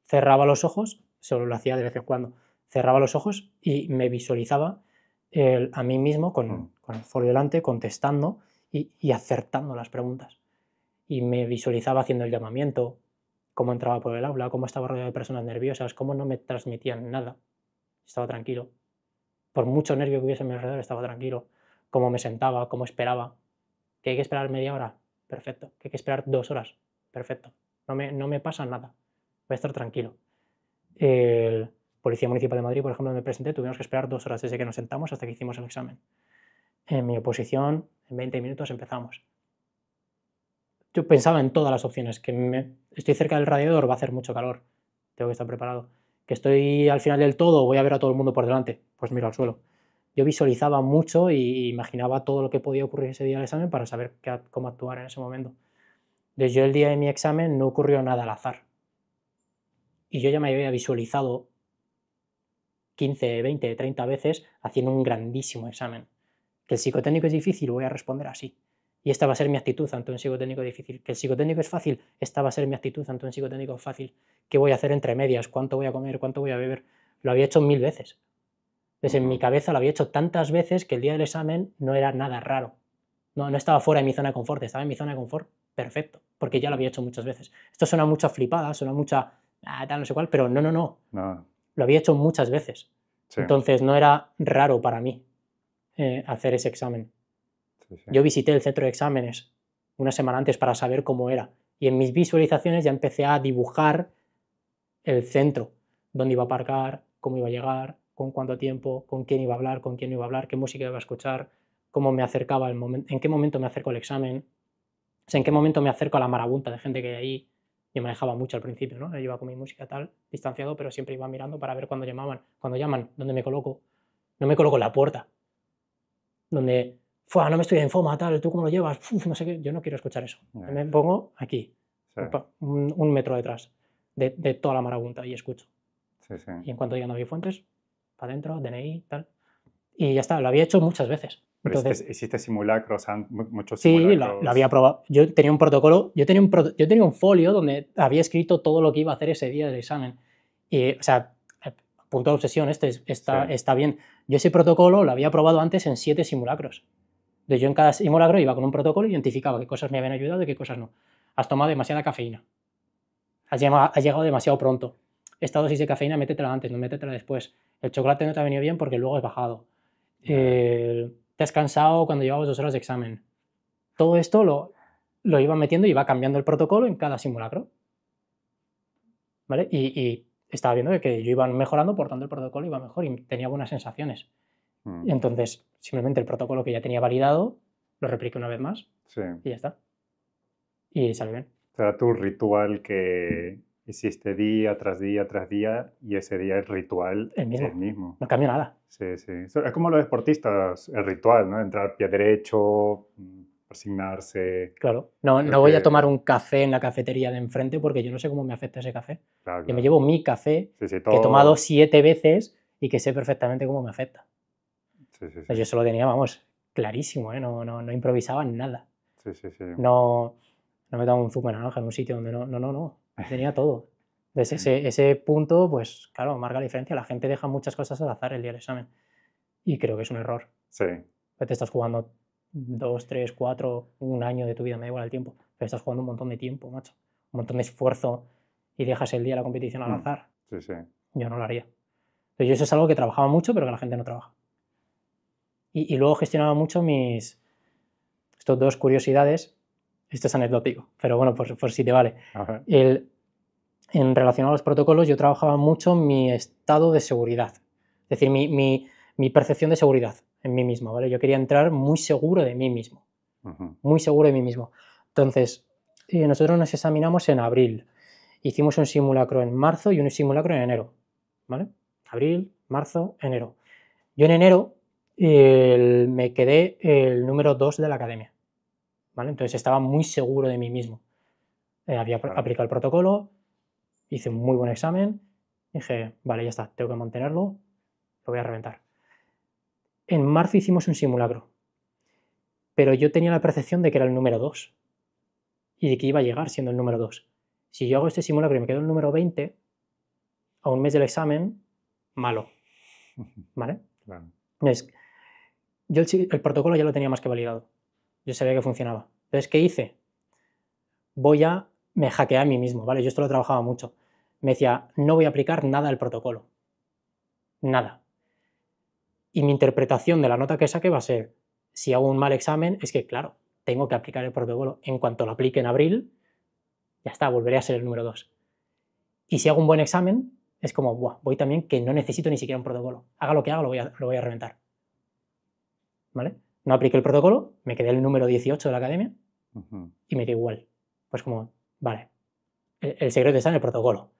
cerraba los ojos, solo lo hacía de vez en cuando. Cerraba los ojos y me visualizaba eh, a mí mismo mm. con, el folio delante, contestando y acertando las preguntas y me visualizaba haciendo el llamamiento, cómo entraba por el aula, cómo estaba rodeado de personas nerviosas, cómo no me transmitían nada. Estaba tranquilo. Por mucho nervio que hubiese en mi alrededor, estaba tranquilo. Cómo me sentaba, cómo esperaba. ¿Que hay que esperar media hora? Perfecto. ¿Que hay que esperar dos horas? Perfecto. No me, no me pasa nada. Voy a estar tranquilo. El Policía Municipal de Madrid, por ejemplo, me presenté, tuvimos que esperar dos horas desde que nos sentamos hasta que hicimos el examen. En mi oposición, en 20 minutos empezamos yo pensaba en todas las opciones, que me, estoy cerca del radiador, va a hacer mucho calor, tengo que estar preparado, que estoy al final del todo, voy a ver a todo el mundo por delante, pues miro al suelo. Yo visualizaba mucho e imaginaba todo lo que podía ocurrir ese día del examen para saber cómo actuar en ese momento. Desde el día de mi examen no ocurrió nada al azar. Y yo ya me había visualizado 15, 20, 30 veces haciendo un grandísimo examen. Que el psicotécnico es difícil, voy a responder así. Y esta va a ser mi actitud ante un psicotécnico difícil. Que el psicotécnico es fácil, esta va a ser mi actitud ante un psicotécnico fácil. ¿Qué voy a hacer entre medias? ¿Cuánto voy a comer? ¿Cuánto voy a beber? Lo había hecho mil veces. Entonces en mi cabeza lo había hecho tantas veces que el día del examen no era nada raro. No, no estaba fuera de mi zona de confort, estaba en mi zona de confort perfecto, porque ya lo había hecho muchas veces. Esto suena mucha flipada, suena mucha ah, tal, no sé cuál, pero no, no, no. no. Lo había hecho muchas veces. Entonces no era raro para mí eh, hacer ese examen. Yo visité el centro de exámenes una semana antes para saber cómo era. Y en mis visualizaciones ya empecé a dibujar el centro, dónde iba a aparcar, cómo iba a llegar, con cuánto tiempo, con quién iba a hablar, con quién iba a hablar, qué música iba a escuchar, cómo me acercaba, el en qué momento me acerco al examen, en qué momento me acerco a la marabunta de gente que hay ahí. me manejaba mucho al principio, ¿no? iba con mi música tal, distanciado, pero siempre iba mirando para ver cuando llamaban. Cuando llaman, ¿dónde me coloco? No me coloco en la puerta, donde no me estoy en FOMA, tal, ¿tú cómo lo llevas? no sé yo no quiero escuchar eso. Me pongo aquí, un, metro detrás de, toda la marabunta y escucho. Y en cuanto no había Fuentes, para adentro, DNI, tal. Y ya está, lo había hecho muchas veces. Pero Entonces, hiciste, simulacros, muchos simulacros. Sí, lo, había probado. Yo tenía un protocolo, yo tenía un, yo tenía un folio donde había escrito todo lo que iba a hacer ese día del examen. Y, o sea, eh, punto de obsesión, este está, está bien. Yo ese protocolo lo había probado antes en siete simulacros yo en cada simulacro iba con un protocolo, identificaba qué cosas me habían ayudado y qué cosas no. Has tomado demasiada cafeína. Has llegado, demasiado pronto. Esta dosis de cafeína métetela antes, no métetela después. El chocolate no te ha venido bien porque luego has bajado. te has cansado cuando llevabas dos horas de examen. Todo esto lo, iba metiendo y iba cambiando el protocolo en cada simulacro. ¿Vale? Y, estaba viendo que yo iba mejorando, por el protocolo iba mejor y tenía buenas sensaciones. Mm. Entonces, simplemente el protocolo que ya tenía validado, lo replique una vez más y ya está. Y sale bien. Será tu ritual que hiciste día tras día tras día y ese día el ritual es el mismo. No cambia nada. Sí, sí. Es como los deportistas, el ritual, ¿no? Entrar pie derecho, asignarse. Mm, claro, no, no voy a tomar un café en la cafetería de enfrente porque yo no sé cómo me afecta ese café. Yo me llevo mi café que he tomado siete veces y que sé perfectamente cómo me afecta. Sí, eso pues Yo solo tenía, vamos, clarísimo, ¿eh? no, no, no improvisaba nada. Sí, sí, sí. No, no me daba un zumo de naranja en un sitio donde no, no, no, no, [LAUGHS] tenía todo. Desde ese, ese punto, pues claro, marca la diferencia. La gente deja muchas cosas al azar el día del examen. Y creo que es un error. Sí. Pues te estás jugando dos, tres, cuatro, un año de tu vida, me da igual el tiempo. Pero estás jugando un montón de tiempo, macho. Un montón de esfuerzo y dejas el día de la competición al mm. azar. Sí, sí. Yo no lo haría. yo eso es algo que trabajaba mucho, pero que la gente no trabaja. Y, luego gestionaba mucho mis... estas dos curiosidades, esto es anecdótico, pero bueno, por, si te vale. en relación a los protocolos, yo trabajaba mucho mi estado de seguridad, es decir, mi, percepción de seguridad en mí mismo, ¿vale? Yo quería entrar muy seguro de mí mismo, muy seguro de mí mismo. Entonces, eh, nosotros nos examinamos en abril, hicimos un simulacro en marzo y un simulacro en enero, ¿vale? Abril, marzo, enero. Yo en enero el, me quedé el número 2 de la academia. ¿vale? Entonces estaba muy seguro de mí mismo. Eh, había aplicado el protocolo, hice un muy buen examen, dije, vale, ya está, tengo que mantenerlo, lo voy a reventar. En marzo hicimos un simulacro, pero yo tenía la percepción de que era el número 2 y de que iba a llegar siendo el número 2. Si yo hago este simulacro y me quedo el número 20, a un mes del examen, malo. [LAUGHS] ¿Vale? yo el, protocolo ya lo tenía más que validado. Yo sabía que funcionaba. Entonces, ¿qué hice? Voy a, me hackeé a mí mismo, ¿vale? Yo esto lo trabajaba mucho. Me decía, no voy a aplicar nada al protocolo. Nada. Y mi interpretación de la nota que saque va a ser, si hago un mal examen, es que, claro, tengo que aplicar el protocolo. En cuanto lo aplique en abril, ya está, volveré a ser el número 2. Y si hago un buen examen, es como, Buah, voy también que no necesito ni siquiera un protocolo. Haga lo que haga, lo voy a, lo voy a reventar. No apliqué el protocolo, me quedé el número 18 de la academia y me quedé igual. Pues como, vale, el, secreto está en el protocolo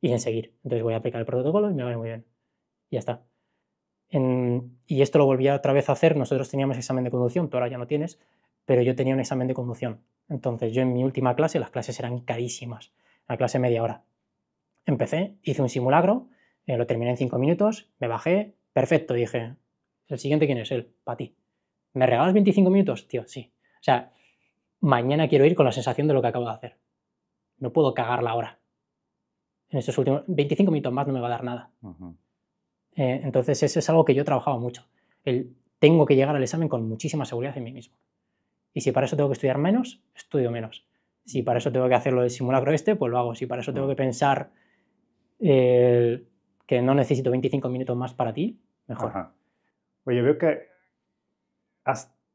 y en seguir. Entonces voy a aplicar el protocolo y me va muy bien. Y ya está. y esto lo volví otra vez a hacer. Nosotros teníamos examen de conducción, tú ahora ya no tienes, pero yo tenía un examen de conducción. Entonces yo en mi última clase, las clases eran carísimas, la clase media hora. Empecé, hice un simulacro, eh, lo terminé en cinco minutos, me bajé, perfecto, dije, el siguiente, ¿quién es? Él, para ti. ¿Me regalas 25 minutos? Tío, sí. O sea, mañana quiero ir con la sensación de lo que acabo de hacer. No puedo la hora. En estos últimos 25 minutos más no me va a dar nada. Eh, entonces, eso es algo que yo he trabajado mucho. tengo que llegar al examen con muchísima seguridad en mí mismo. Y si para eso tengo que estudiar menos, estudio menos. Si para eso tengo que hacerlo del simulacro este, pues lo hago. Si para eso tengo mm. que pensar eh, que no necesito 25 minutos más para ti, mejor. Oye, veo que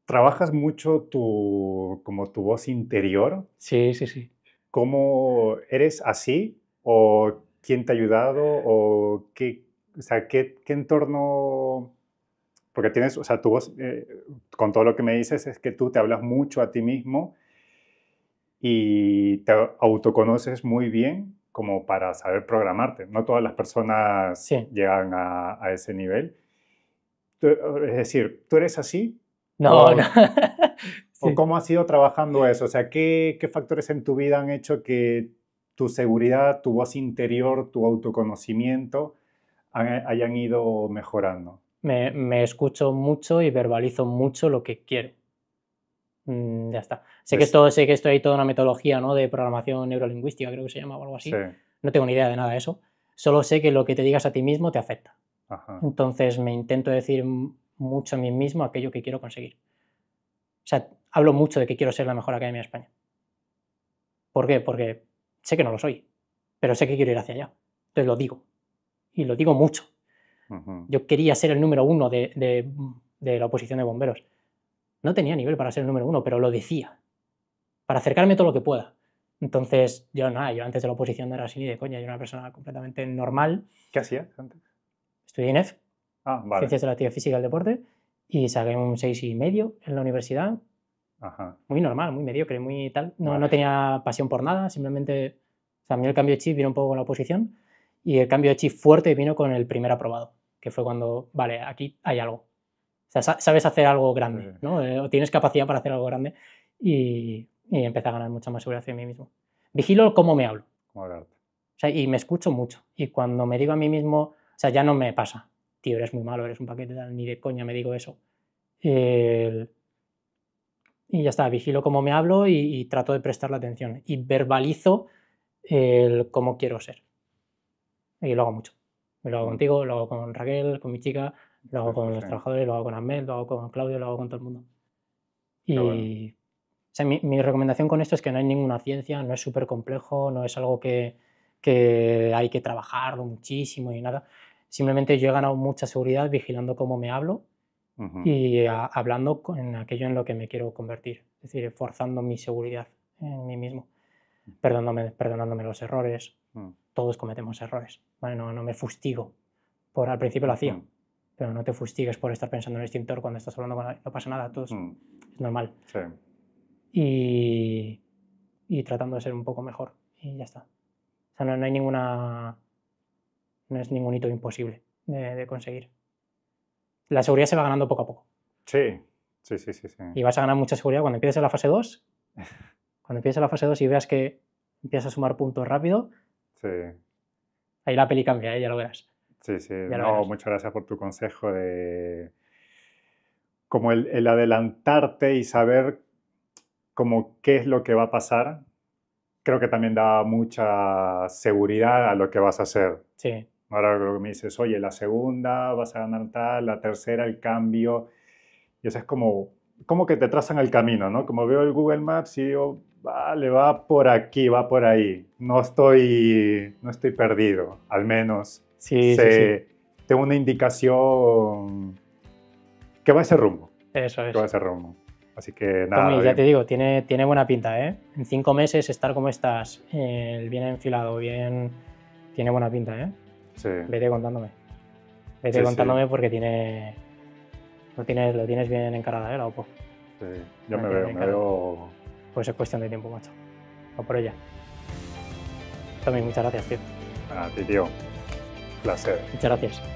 trabajas mucho tu, como tu voz interior. Sí, sí, sí. ¿Cómo eres así? ¿O quién te ha ayudado? ¿O qué, o sea, qué, entorno...? Porque tienes, o sea, tu voz, eh, con todo lo que me dices, es que tú te hablas mucho a ti mismo y te autoconoces muy bien como para saber programarte. No todas las personas llegan a, a ese nivel es decir, ¿tú eres así? No, no. [LAUGHS] cómo has ido trabajando eso? O sea, ¿qué, factores en tu vida han hecho que tu seguridad, tu voz interior, tu autoconocimiento hayan ido mejorando? Me, escucho mucho y verbalizo mucho lo que quiero. Mm, ya está. Sé, que esto, hay toda una metodología ¿no? de programación neurolingüística, creo que se llama o algo así. No tengo ni idea de nada de eso. Solo sé que lo que te digas a ti mismo te afecta. Entonces me intento decir mucho a mí mismo aquello que quiero conseguir. O sea, hablo mucho de que quiero ser la mejor academia de España. ¿Por qué? Porque sé que no lo soy, pero sé que quiero ir hacia allá. Entonces lo digo. Y lo digo mucho. Yo quería ser el número uno de, la oposición de bomberos. No tenía nivel para ser el número uno, pero lo decía. Para acercarme todo lo que pueda. Entonces, yo nada, yo antes de la oposición no era así ni de coña, yo era una persona completamente normal. ¿Qué hacía antes? estudié INEF, e. ah, Ciencias de la Actividad Física y el Deporte, y saqué un 6,5 en la universidad. Muy normal, muy mediocre, muy tal. No, no tenía pasión por nada, simplemente. O a mí el cambio de chip vino un poco con la oposición y el cambio de chip fuerte vino con el primer aprobado, que fue cuando, vale, aquí hay algo. sabes hacer algo grande, ¿no? Eh, o tienes capacidad para hacer algo grande y, y empecé a ganar mucha más seguridad en mí mismo. Vigilo cómo me hablo. y me escucho mucho. Y cuando me digo a mí mismo, o sea, ya no me pasa, tío, eres muy malo, eres un paquete, ni de coña me digo eso. Y ya está, vigilo cómo me hablo y, trato de prestar la atención. Y verbalizo cómo quiero ser. Y lo hago mucho. Lo hago contigo, lo hago con Raquel, con mi chica, lo hago con los trabajadores, lo hago con Ahmed, lo hago con Claudio, lo hago con todo el mundo. Y mi, recomendación con esto es que no hay ninguna ciencia, no es súper complejo, no es algo que, hay que trabajarlo muchísimo y nada. Simplemente yo he ganado mucha seguridad vigilando cómo me hablo y ah, hablando en aquello en lo que me quiero convertir, es decir, forzando mi seguridad en mí mismo, perdonándome, perdonándome los errores. Mm. Todos cometemos errores, ¿vale? no, no, me fustigo. Por, al principio lo hacía, mm. pero no te fustigues por estar pensando en el extintor cuando estás hablando con él. No pasa nada, mm. es normal. Y, y tratando de ser un poco mejor y ya está. O sea, no hay ninguna no es ningún hito imposible de, conseguir. La seguridad se va ganando poco a poco. Sí. sí, sí, sí, Y vas a ganar mucha seguridad cuando empieces la fase 2. [LAUGHS] cuando empieces la fase 2 y veas que empiezas a sumar puntos rápido. Sí. Ahí la peli cambia, ¿eh? ya lo verás. Sí, sí. muchas gracias por tu consejo de como el, adelantarte y saber como qué es lo que va a pasar, creo que también da mucha seguridad a lo que vas a hacer. Sí. Ahora lo que me dices, oye, la segunda vas a ganar tal, la tercera el cambio. Y eso es como, como que te trazan el camino, ¿no? Como veo el Google Maps y digo, vale, va por aquí, va por ahí. No estoy, no estoy perdido, al menos. Sí, sí, Tengo una indicación que va a ese rumbo. Eso es. Que va a ese rumbo. Así que nada. Tommy, ya te digo, tiene, tiene buena pinta, ¿eh? En cinco meses estar como estás, eh, bien enfilado, bien. Tiene buena pinta, ¿eh? Vete contándome. Vete contándome porque tiene. Lo tienes, bien encarada, ¿eh? La OPPO. Sí, yo me veo, me veo. Pues es cuestión de tiempo, macho. O por ella. Tommy, muchas gracias, tío. A ti, tío. Placer. Muchas gracias.